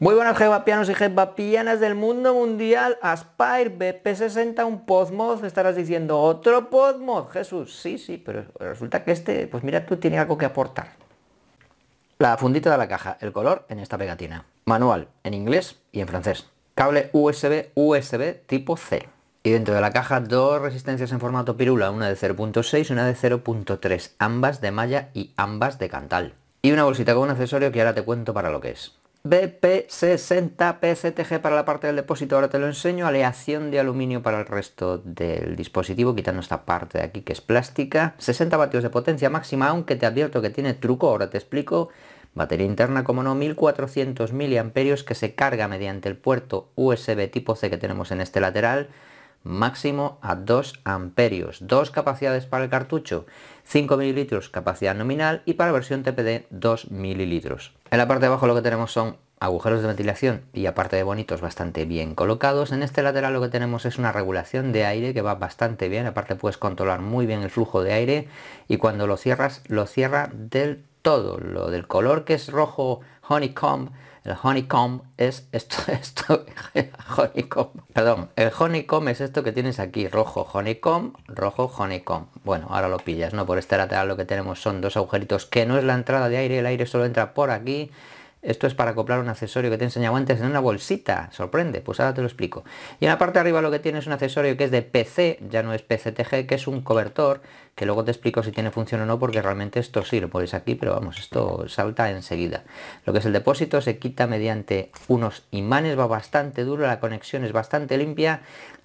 Muy buenas pianos y Pianas del mundo mundial, Aspire BP60, un Podmod, estarás diciendo, otro Podmod, Jesús, sí, sí, pero resulta que este, pues mira tú, tiene algo que aportar. La fundita de la caja, el color en esta pegatina, manual en inglés y en francés, cable USB, USB tipo C. Y dentro de la caja dos resistencias en formato pirula, una de 0.6 y una de 0.3, ambas de malla y ambas de cantal. Y una bolsita con un accesorio que ahora te cuento para lo que es. BP60 PCTG para la parte del depósito, ahora te lo enseño, aleación de aluminio para el resto del dispositivo, quitando esta parte de aquí que es plástica, 60 vatios de potencia máxima, aunque te advierto que tiene truco, ahora te explico, batería interna como no, 1400 mAh que se carga mediante el puerto USB tipo C que tenemos en este lateral, máximo a 2 amperios, dos capacidades para el cartucho, 5 mililitros capacidad nominal y para versión TPD 2 mililitros. En la parte de abajo lo que tenemos son agujeros de ventilación y aparte de bonitos bastante bien colocados. En este lateral lo que tenemos es una regulación de aire que va bastante bien, aparte puedes controlar muy bien el flujo de aire y cuando lo cierras lo cierra del todo, lo del color que es rojo honeycomb el honeycomb es esto, esto, honeycomb, perdón, el honeycomb es esto que tienes aquí, rojo honeycomb, rojo honeycomb. Bueno, ahora lo pillas, ¿no? Por este lateral lo que tenemos son dos agujeritos que no es la entrada de aire, el aire solo entra por aquí esto es para acoplar un accesorio que te enseñaba antes en una bolsita. Sorprende, pues ahora te lo explico. Y en la parte de arriba lo que tiene es un accesorio que es de PC, ya no es PCTG, que es un cobertor, que luego te explico si tiene función o no, porque realmente esto sí lo podéis aquí, pero vamos, esto salta enseguida. Lo que es el depósito se quita mediante unos imanes, va bastante duro, la conexión es bastante limpia,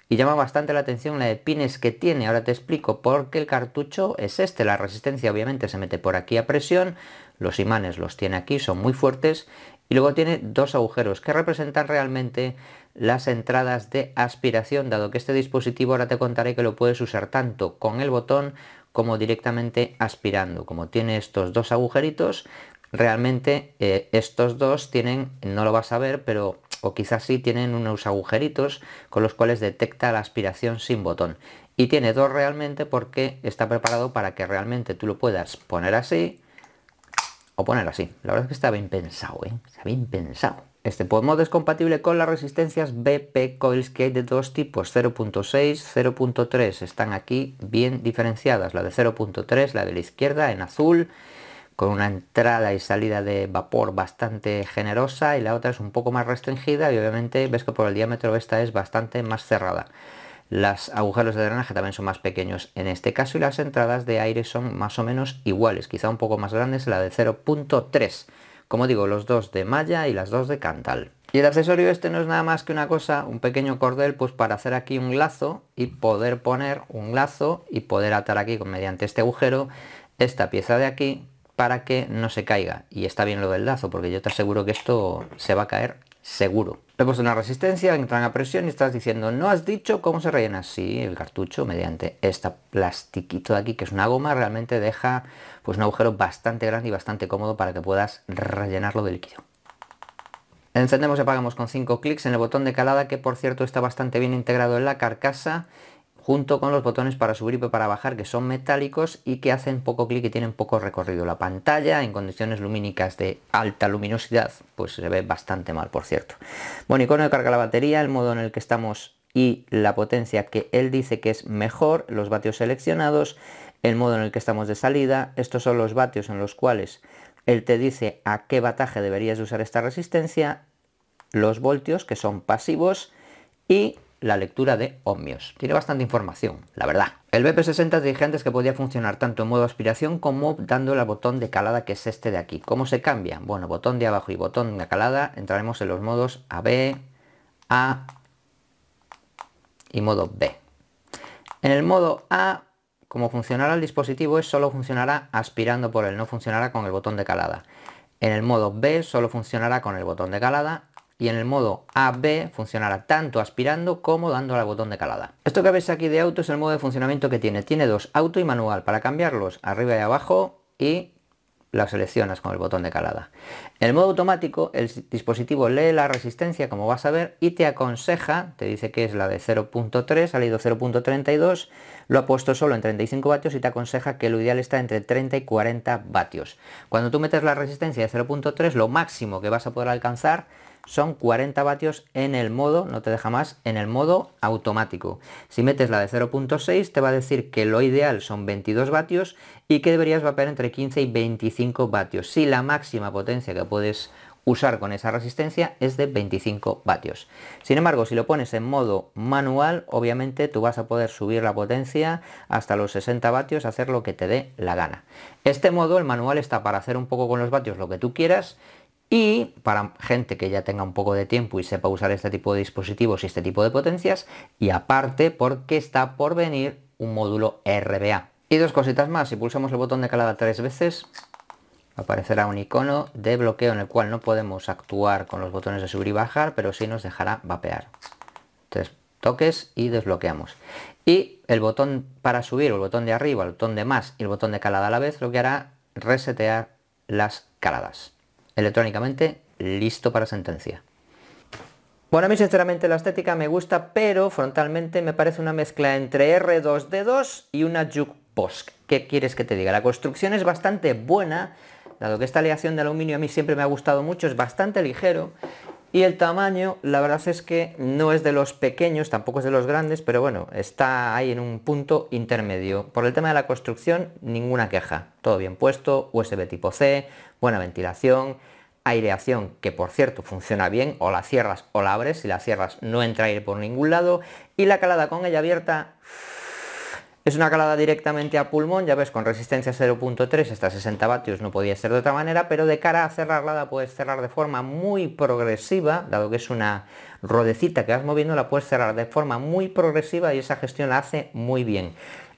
y llama bastante la atención la de pines que tiene, ahora te explico, por qué el cartucho es este, la resistencia obviamente se mete por aquí a presión, los imanes los tiene aquí, son muy fuertes, y luego tiene dos agujeros que representan realmente las entradas de aspiración, dado que este dispositivo ahora te contaré que lo puedes usar tanto con el botón como directamente aspirando. Como tiene estos dos agujeritos, realmente eh, estos dos tienen, no lo vas a ver, pero o quizás sí tienen unos agujeritos con los cuales detecta la aspiración sin botón. Y tiene dos realmente porque está preparado para que realmente tú lo puedas poner así o poner así. La verdad es que está bien pensado, ¿eh? Está bien pensado. Este PodMod pues es compatible con las resistencias BP Coils que hay de dos tipos, 0.6, 0.3. Están aquí bien diferenciadas, la de 0.3, la de la izquierda en azul con una entrada y salida de vapor bastante generosa y la otra es un poco más restringida y obviamente ves que por el diámetro esta es bastante más cerrada. Las agujeros de drenaje también son más pequeños en este caso y las entradas de aire son más o menos iguales, quizá un poco más grandes la de 0.3. Como digo, los dos de malla y las dos de cantal. Y el accesorio este no es nada más que una cosa, un pequeño cordel, pues para hacer aquí un lazo y poder poner un lazo y poder atar aquí mediante este agujero esta pieza de aquí para que no se caiga. Y está bien lo del lazo, porque yo te aseguro que esto se va a caer seguro. Le he una resistencia, entran a presión y estás diciendo, no has dicho cómo se rellena. Sí, el cartucho mediante esta plastiquito de aquí, que es una goma, realmente deja pues un agujero bastante grande y bastante cómodo para que puedas rellenarlo de líquido. Encendemos y apagamos con 5 clics en el botón de calada, que por cierto está bastante bien integrado en la carcasa junto con los botones para subir y para bajar que son metálicos y que hacen poco clic y tienen poco recorrido. La pantalla en condiciones lumínicas de alta luminosidad pues se ve bastante mal por cierto. Bueno, icono de carga la batería, el modo en el que estamos y la potencia que él dice que es mejor, los vatios seleccionados, el modo en el que estamos de salida, estos son los vatios en los cuales él te dice a qué bataje deberías usar esta resistencia, los voltios que son pasivos y la lectura de ohmios. Tiene bastante información, la verdad. El BP60 te dije antes que podía funcionar tanto en modo aspiración como dándole al botón de calada que es este de aquí. ¿Cómo se cambia? Bueno, botón de abajo y botón de calada entraremos en los modos AB, A y modo B. En el modo A, como funcionará el dispositivo es solo funcionará aspirando por él, no funcionará con el botón de calada. En el modo B solo funcionará con el botón de calada y en el modo AB funcionará tanto aspirando como dando al botón de calada. Esto que ves aquí de auto es el modo de funcionamiento que tiene. Tiene dos, auto y manual, para cambiarlos arriba y abajo y la seleccionas con el botón de calada. En el modo automático, el dispositivo lee la resistencia, como vas a ver, y te aconseja, te dice que es la de 0.3, ha leído 0.32, lo ha puesto solo en 35 vatios y te aconseja que lo ideal está entre 30 y 40 vatios. Cuando tú metes la resistencia de 0.3, lo máximo que vas a poder alcanzar son 40 vatios en el modo, no te deja más, en el modo automático. Si metes la de 0.6 te va a decir que lo ideal son 22 vatios y que deberías vapear entre 15 y 25 vatios. Si la máxima potencia que puedes usar con esa resistencia es de 25 vatios. Sin embargo, si lo pones en modo manual, obviamente tú vas a poder subir la potencia hasta los 60 vatios, hacer lo que te dé la gana. Este modo, el manual, está para hacer un poco con los vatios lo que tú quieras y para gente que ya tenga un poco de tiempo y sepa usar este tipo de dispositivos y este tipo de potencias. Y aparte porque está por venir un módulo RBA. Y dos cositas más. Si pulsamos el botón de calada tres veces, aparecerá un icono de bloqueo en el cual no podemos actuar con los botones de subir y bajar, pero sí nos dejará vapear. Tres toques y desbloqueamos. Y el botón para subir, el botón de arriba, el botón de más y el botón de calada a la vez, lo que hará resetear las caladas electrónicamente listo para sentencia. Bueno, a mí sinceramente la estética me gusta, pero frontalmente me parece una mezcla entre R2D2 y una Juke Posk. ¿Qué quieres que te diga? La construcción es bastante buena, dado que esta aleación de aluminio a mí siempre me ha gustado mucho, es bastante ligero y el tamaño, la verdad es que no es de los pequeños, tampoco es de los grandes, pero bueno, está ahí en un punto intermedio. Por el tema de la construcción, ninguna queja. Todo bien puesto, USB tipo C, buena ventilación, aireación, que por cierto funciona bien, o la cierras o la abres, si la cierras no entra aire por ningún lado, y la calada con ella abierta... Es una calada directamente a pulmón, ya ves, con resistencia 0.3 hasta 60 vatios no podía ser de otra manera, pero de cara a cerrarla la puedes cerrar de forma muy progresiva, dado que es una rodecita que vas moviendo, la puedes cerrar de forma muy progresiva y esa gestión la hace muy bien.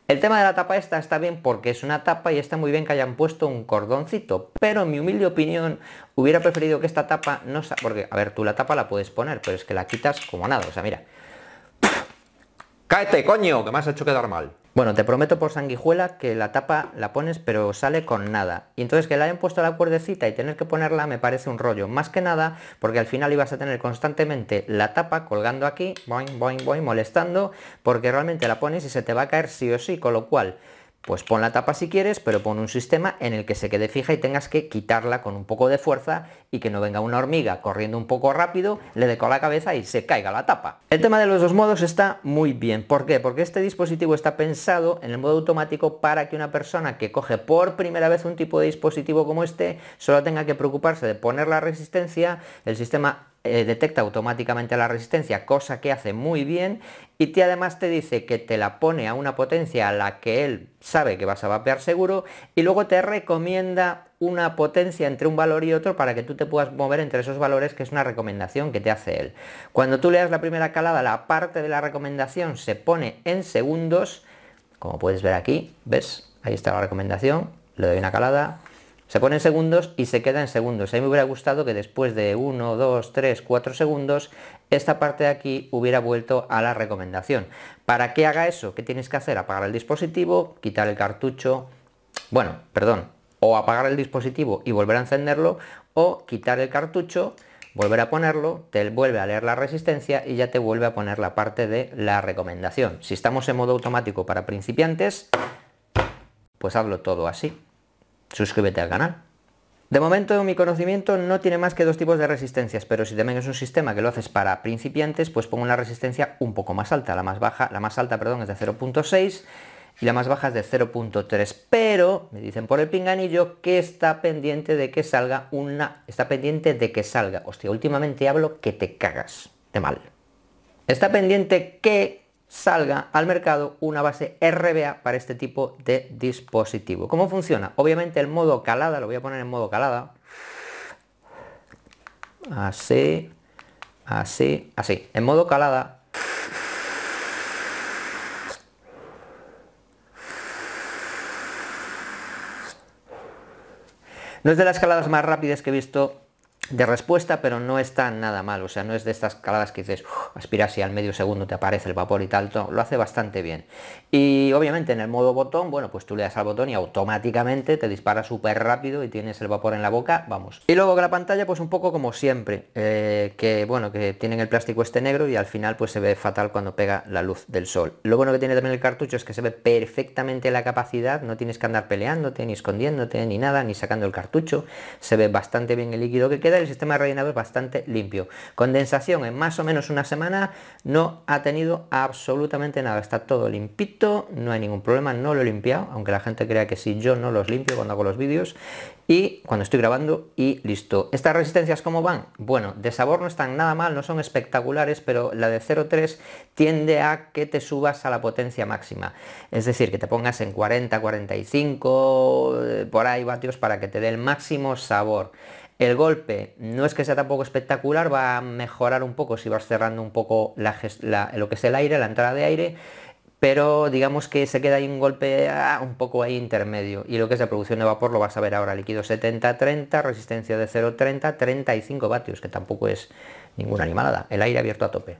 El tema de la tapa esta está bien porque es una tapa y está muy bien que hayan puesto un cordoncito, pero en mi humilde opinión hubiera preferido que esta tapa no... Porque, a ver, tú la tapa la puedes poner, pero es que la quitas como nada, o sea, mira, ¡Cáete, coño! Que me has hecho quedar mal. Bueno, te prometo por sanguijuela que la tapa la pones pero sale con nada. Y entonces que le hayan puesto la cuerdecita y tener que ponerla me parece un rollo. Más que nada porque al final ibas a tener constantemente la tapa colgando aquí, boing, boing, boing, molestando, porque realmente la pones y se te va a caer sí o sí, con lo cual pues pon la tapa si quieres, pero pon un sistema en el que se quede fija y tengas que quitarla con un poco de fuerza y que no venga una hormiga corriendo un poco rápido, le deco la cabeza y se caiga la tapa. El tema de los dos modos está muy bien. ¿Por qué? Porque este dispositivo está pensado en el modo automático para que una persona que coge por primera vez un tipo de dispositivo como este solo tenga que preocuparse de poner la resistencia, el sistema eh, detecta automáticamente la resistencia, cosa que hace muy bien, y te, además te dice que te la pone a una potencia a la que él sabe que vas a vapear seguro, y luego te recomienda una potencia entre un valor y otro para que tú te puedas mover entre esos valores, que es una recomendación que te hace él. Cuando tú le das la primera calada, la parte de la recomendación se pone en segundos, como puedes ver aquí, ¿ves? Ahí está la recomendación, le doy una calada, se pone en segundos y se queda en segundos. A mí me hubiera gustado que después de 1, 2, 3, 4 segundos, esta parte de aquí hubiera vuelto a la recomendación. ¿Para qué haga eso? ¿Qué tienes que hacer? Apagar el dispositivo, quitar el cartucho, bueno, perdón, o apagar el dispositivo y volver a encenderlo, o quitar el cartucho, volver a ponerlo, te vuelve a leer la resistencia y ya te vuelve a poner la parte de la recomendación. Si estamos en modo automático para principiantes, pues hazlo todo así suscríbete al canal. De momento mi conocimiento no tiene más que dos tipos de resistencias, pero si también es un sistema que lo haces para principiantes, pues pongo una resistencia un poco más alta, la más baja, la más alta, perdón, es de 0.6 y la más baja es de 0.3, pero me dicen por el pinganillo que está pendiente de que salga una, está pendiente de que salga. Hostia, últimamente hablo que te cagas de mal. Está pendiente que salga al mercado una base RBA para este tipo de dispositivo. ¿Cómo funciona? Obviamente el modo calada, lo voy a poner en modo calada. Así, así, así. En modo calada No es de las caladas más rápidas que he visto de respuesta, pero no está nada mal. O sea, no es de estas caladas que dices, aspiras y al medio segundo te aparece el vapor y tal, lo hace bastante bien. Y obviamente en el modo botón, bueno, pues tú le das al botón y automáticamente te dispara súper rápido y tienes el vapor en la boca, vamos. Y luego la pantalla, pues un poco como siempre, eh, que bueno, que tienen el plástico este negro y al final pues se ve fatal cuando pega la luz del sol. Lo bueno que tiene también el cartucho es que se ve perfectamente la capacidad, no tienes que andar peleándote, ni escondiéndote, ni nada, ni sacando el cartucho, se ve bastante bien el líquido que queda y el sistema de rellenado es bastante limpio. Condensación en más o menos una semana no ha tenido absolutamente nada. Está todo limpito, no hay ningún problema, no lo he limpiado, aunque la gente crea que si yo no los limpio cuando hago los vídeos y cuando estoy grabando y listo. ¿Estas resistencias como van? Bueno, de sabor no están nada mal, no son espectaculares, pero la de 0.3 tiende a que te subas a la potencia máxima. Es decir, que te pongas en 40, 45, eh, por ahí vatios para que te dé el máximo sabor. El golpe no es que sea tampoco espectacular, va a mejorar un poco si vas cerrando un poco la, lo que es el aire, la entrada de aire, pero digamos que se queda ahí un golpe ah, un poco ahí intermedio. Y lo que es la producción de vapor lo vas a ver ahora, líquido 70-30, resistencia de 0-30, 35 vatios, que tampoco es ninguna animalada, el aire abierto a tope.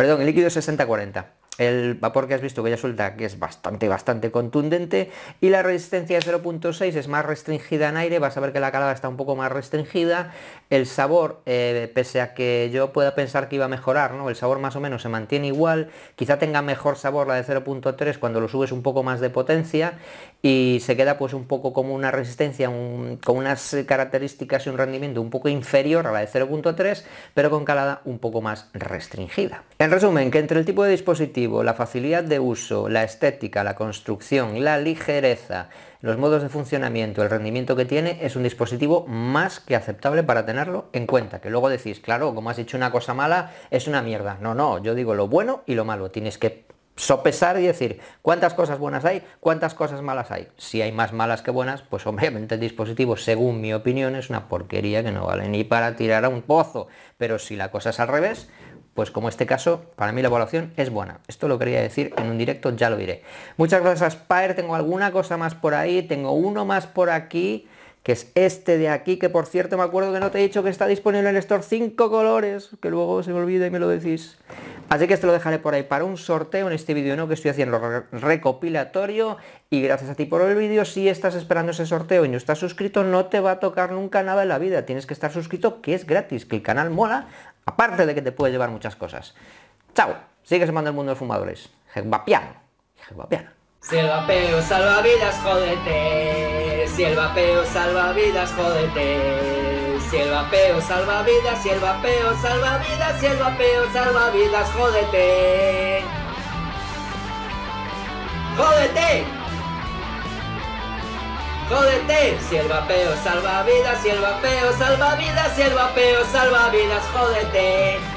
Perdón, el líquido 60-40 el vapor que has visto que ya suelta que es bastante, bastante contundente y la resistencia de 0.6 es más restringida en aire, vas a ver que la calada está un poco más restringida, el sabor, eh, pese a que yo pueda pensar que iba a mejorar, ¿no? el sabor más o menos se mantiene igual, quizá tenga mejor sabor la de 0.3 cuando lo subes un poco más de potencia y se queda pues un poco como una resistencia, con unas características y un rendimiento un poco inferior a la de 0.3, pero con calada un poco más restringida. En resumen, que entre el tipo de dispositivo la facilidad de uso, la estética, la construcción, la ligereza, los modos de funcionamiento, el rendimiento que tiene, es un dispositivo más que aceptable para tenerlo en cuenta. Que luego decís, claro, como has hecho una cosa mala, es una mierda. No, no, yo digo lo bueno y lo malo. Tienes que sopesar y decir cuántas cosas buenas hay, cuántas cosas malas hay. Si hay más malas que buenas, pues obviamente el dispositivo, según mi opinión, es una porquería que no vale ni para tirar a un pozo. Pero si la cosa es al revés, pues como este caso, para mí la evaluación es buena. Esto lo quería decir en un directo, ya lo diré. Muchas gracias, Paer. Tengo alguna cosa más por ahí, tengo uno más por aquí que es este de aquí, que por cierto me acuerdo que no te he dicho que está disponible en el store 5 colores, que luego se me olvida y me lo decís. Así que esto lo dejaré por ahí para un sorteo en este vídeo, ¿no? Que estoy haciendo recopilatorio y gracias a ti por el vídeo, si estás esperando ese sorteo y no estás suscrito, no te va a tocar nunca nada en la vida. Tienes que estar suscrito, que es gratis, que el canal mola, aparte de que te puede llevar muchas cosas. ¡Chao! Sigue semando el mundo de los fumadores. va Jevapiano. Salva salvavidas, jodete. Si el vapeo salva vidas, jódete. Si el vapeo salva vidas, si el vapeo salva vidas, si el vapeo salva vidas, jódete. ¡Jódete! ¡Jódete! Si el vapeo salva vidas, si el vapeo salva vidas, si el vapeo salva vidas, jódete.